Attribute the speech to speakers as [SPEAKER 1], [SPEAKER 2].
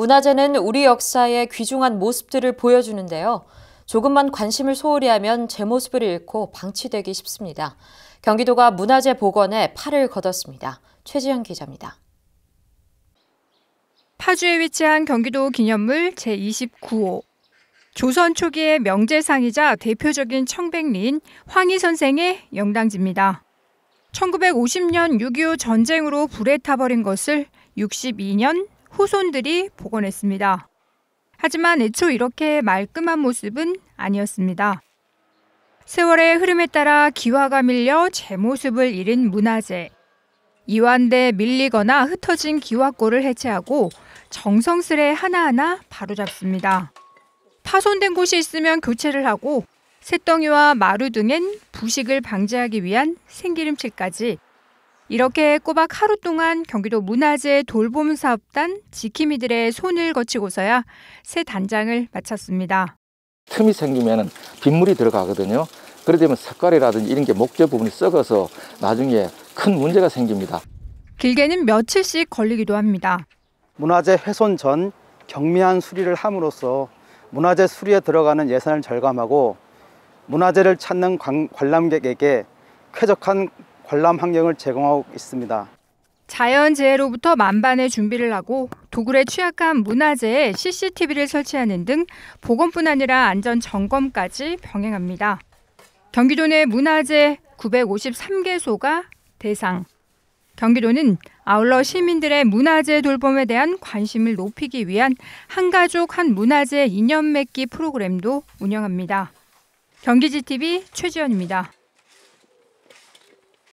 [SPEAKER 1] 문화재는 우리 역사의 귀중한 모습들을 보여주는데요. 조금만 관심을 소홀히 하면 제 모습을 잃고 방치되기 쉽습니다. 경기도가 문화재 복원에 팔을 걷었습니다. 최지현 기자입니다.
[SPEAKER 2] 파주에 위치한 경기도 기념물 제29호. 조선 초기의 명제상이자 대표적인 청백리인 황희 선생의 영당지입니다. 1950년 6.25 전쟁으로 불에 타버린 것을 62년 후손들이 복원했습니다. 하지만 애초 이렇게 말끔한 모습은 아니었습니다. 세월의 흐름에 따라 기화가 밀려 제 모습을 잃은 문화재. 이완돼 밀리거나 흩어진 기화골을 해체하고 정성스레 하나하나 바로잡습니다. 파손된 곳이 있으면 교체를 하고 새덩이와 마루 등엔 부식을 방지하기 위한 생기름칠까지 이렇게 꼬박 하루 동안 경기도 문화재 돌봄 사업단 지킴이들의 손을 거치고서야 새 단장을 마쳤습니다.
[SPEAKER 3] 틈이 생기면 빗물이 들어가거든요. 그래 되면 색깔이라든지 이런 게 목재 부분이 썩어서 나중에 큰 문제가 생깁니다.
[SPEAKER 2] 길게는 며칠씩 걸리기도 합니다.
[SPEAKER 3] 문화재 훼손 전 경미한 수리를 함으로써 문화재 수리에 들어가는 예산을 절감하고 문화재를 찾는 관람객에게 쾌적한 관람 환경을 제공하고 있습니다.
[SPEAKER 2] 자연재해로부터 만반의 준비를 하고 도굴에 취약한 문화재에 CCTV를 설치하는 등 보건뿐 아니라 안전 점검까지 병행합니다. 경기도 내 문화재 953개소가 대상. 경기도는 아울러 시민들의 문화재 돌봄에 대한 관심을 높이기 위한 한가족 한 문화재 인연 맺기 프로그램도 운영합니다. 경기지TV 최지연입니다.